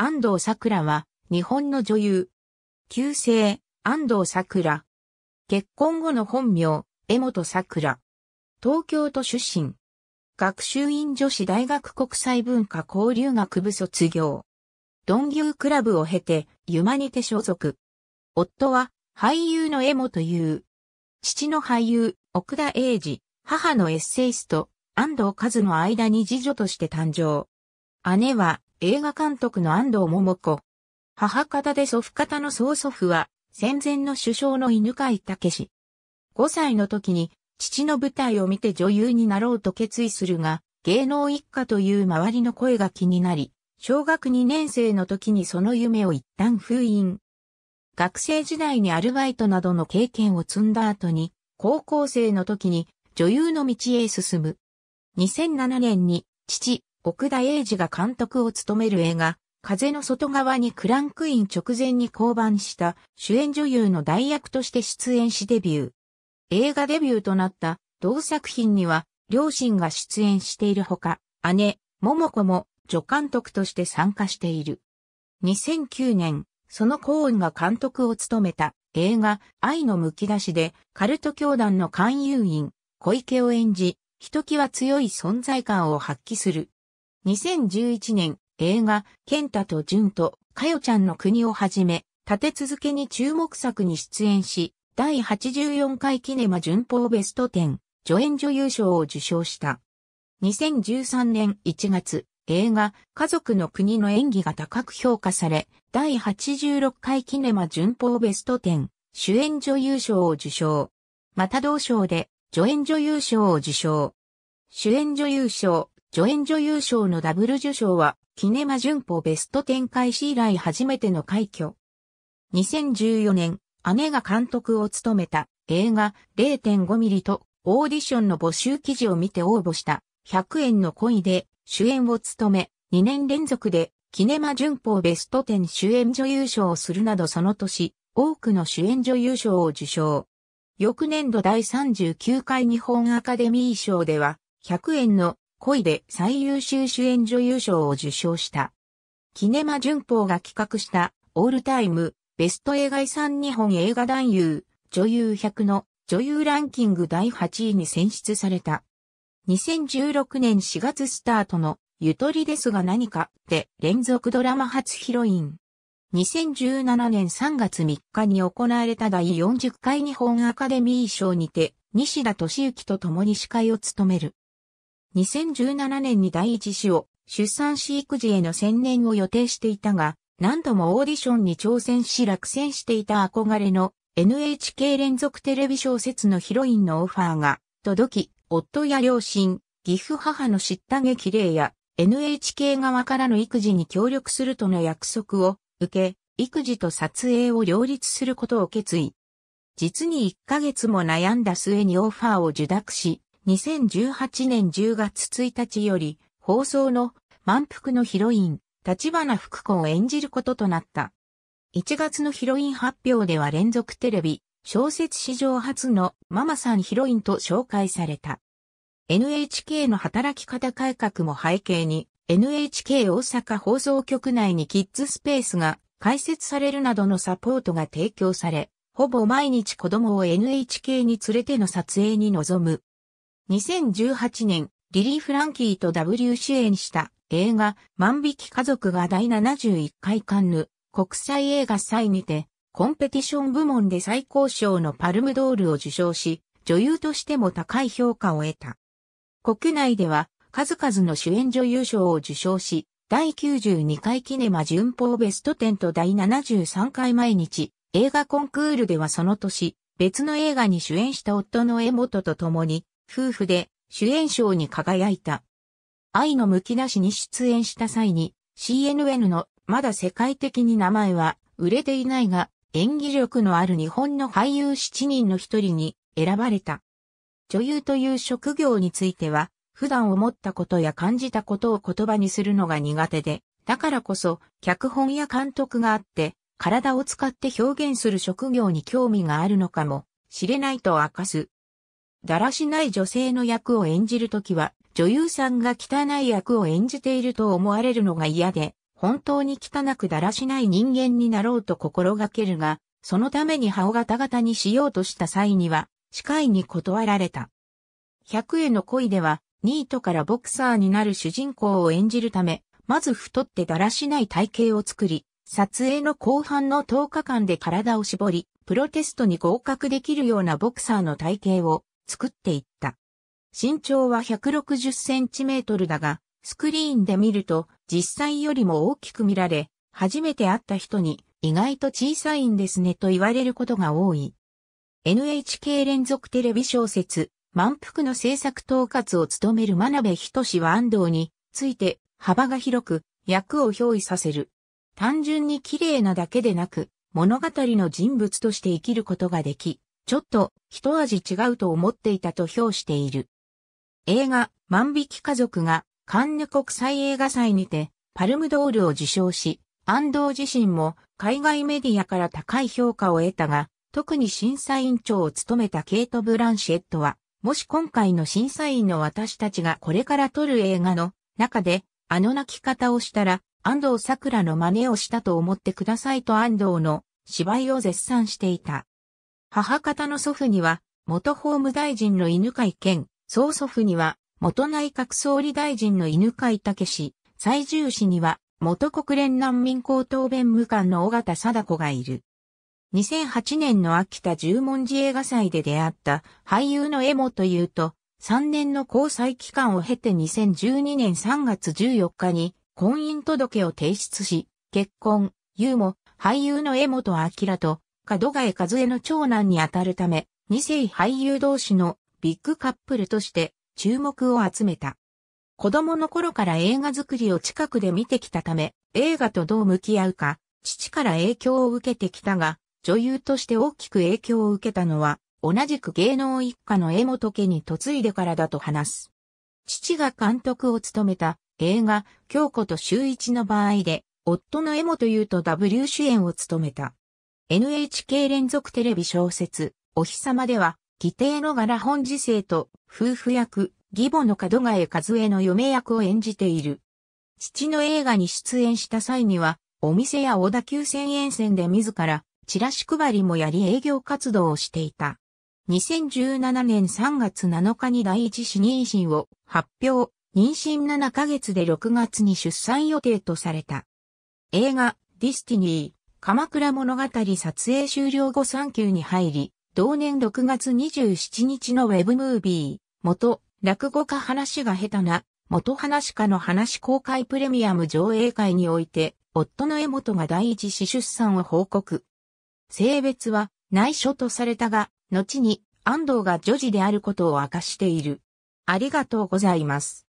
安藤桜は、日本の女優。旧姓、安藤桜。結婚後の本名、江本桜。東京都出身。学習院女子大学国際文化交流学部卒業。ドン牛クラブを経て、ユマニテ所属。夫は、俳優の江本優。父の俳優、奥田英二、母のエッセイスト、安藤和の間に次女として誕生。姉は映画監督の安藤桃子。母方で祖父方の曽祖父は戦前の首相の犬飼武氏。5歳の時に父の舞台を見て女優になろうと決意するが、芸能一家という周りの声が気になり、小学2年生の時にその夢を一旦封印。学生時代にアルバイトなどの経験を積んだ後に、高校生の時に女優の道へ進む。2007年に父、奥田英二が監督を務める映画、風の外側にクランクイン直前に降板した主演女優の代役として出演しデビュー。映画デビューとなった同作品には両親が出演しているほか、姉、桃子も助監督として参加している。2009年、そのコーンが監督を務めた映画愛のむき出しでカルト教団の勧誘員小池を演じ、ひときわ強い存在感を発揮する。2011年、映画、ケンタとジュンと、かよちゃんの国をはじめ、立て続けに注目作に出演し、第84回キネマ順法ベスト10、助演女優賞を受賞した。2013年1月、映画、家族の国の演技が高く評価され、第86回キネマ順法ベスト10、主演女優賞を受賞。また同賞で、助演女優賞を受賞。主演女優賞、助演女優賞のダブル受賞は、キネマ旬報ベスト10開始以来初めての快挙。2014年、姉が監督を務めた映画0.5ミリとオーディションの募集記事を見て応募した100円の恋で主演を務め、2年連続でキネマ旬報ベスト10主演女優賞をするなどその年、多くの主演女優賞を受賞。翌年度第39回日本アカデミー賞では、100円の恋で最優秀主演女優賞を受賞した。キネマ旬報が企画したオールタイムベスト映画遺産日本映画男優女優100の女優ランキング第8位に選出された。2016年4月スタートのゆとりですが何かで連続ドラマ初ヒロイン。2017年3月3日に行われた第40回日本アカデミー賞にて西田敏行と共に司会を務める。2017年に第一子を出産し育児への専念を予定していたが、何度もオーディションに挑戦し落選していた憧れの NHK 連続テレビ小説のヒロインのオファーが届き、夫や両親、義父母の知った激励や NHK 側からの育児に協力するとの約束を受け、育児と撮影を両立することを決意。実に1ヶ月も悩んだ末にオファーを受諾し、2018年10月1日より放送の満腹のヒロイン、立花福子を演じることとなった。1月のヒロイン発表では連続テレビ、小説史上初のママさんヒロインと紹介された。NHK の働き方改革も背景に NHK 大阪放送局内にキッズスペースが開設されるなどのサポートが提供され、ほぼ毎日子供を NHK に連れての撮影に臨む2018年、リリー・フランキーと W 主演した映画万引き家族が第71回カンヌ国際映画祭にてコンペティション部門で最高賞のパルムドールを受賞し女優としても高い評価を得た。国内では数々の主演女優賞を受賞し第92回キネマ順報ベスト10と第73回毎日映画コンクールではその年別の映画に主演した夫の江本と共に夫婦で主演賞に輝いた。愛のむきなしに出演した際に CNN のまだ世界的に名前は売れていないが演技力のある日本の俳優7人の一人に選ばれた。女優という職業については普段思ったことや感じたことを言葉にするのが苦手で、だからこそ脚本や監督があって体を使って表現する職業に興味があるのかもしれないと明かすだらしない女性の役を演じるときは、女優さんが汚い役を演じていると思われるのが嫌で、本当に汚くだらしない人間になろうと心がけるが、そのために歯をガタガタにしようとした際には、司会に断られた。100への恋では、ニートからボクサーになる主人公を演じるため、まず太ってだらしない体型を作り、撮影の後半の10日間で体を絞り、プロテストに合格できるようなボクサーの体型を作っていった。身長は160センチメートルだが、スクリーンで見ると実際よりも大きく見られ、初めて会った人に意外と小さいんですねと言われることが多い。NHK 連続テレビ小説、満腹の制作統括を務める真鍋仁は安藤について幅が広く役を憑依させる。単純に綺麗なだけでなく、物語の人物として生きることができ、ちょっと一味違うと思っていたと評している。映画万引き家族がカンヌ国際映画祭にてパルムドールを受賞し、安藤自身も海外メディアから高い評価を得たが、特に審査委員長を務めたケイト・ブランシェットは、もし今回の審査員の私たちがこれから撮る映画の中で、あの泣き方をしたら、安藤桜の真似をしたと思ってくださいと安藤の芝居を絶賛していた。母方の祖父には、元法務大臣の犬飼健、曽祖父には、元内閣総理大臣の犬飼武氏、最重視には、元国連難民高等弁務官の尾形貞子がいる。2008年の秋田十文字映画祭で出会った俳優の江本優と3年の交際期間を経て2012年3月14日に婚姻届を提出し、結婚、優も俳優の江本明と門外和江の長男にあたるため、二世俳優同士のビッグカップルとして注目を集めた。子供の頃から映画作りを近くで見てきたため、映画とどう向き合うか、父から影響を受けてきたが、女優として大きく影響を受けたのは、同じく芸能一家の江本家に嫁いでからだと話す。父が監督を務めた映画、京子と周一の場合で、夫の江本優と W 主演を務めた。NHK 連続テレビ小説、お日様では、義弟の柄本次生と、夫婦役、義母の門替和江の嫁役を演じている。父の映画に出演した際には、お店や小田急線沿線で自ら、チラシ配りもやり営業活動をしていた。2017年3月7日に第一子妊娠を発表、妊娠7ヶ月で6月に出産予定とされた。映画、ディスティニー。鎌倉物語撮影終了後産休に入り、同年6月27日のウェブムービー、元、落語家話が下手な、元話家の話公開プレミアム上映会において、夫の江本が第一子出産を報告。性別は内緒とされたが、後に安藤が女児であることを明かしている。ありがとうございます。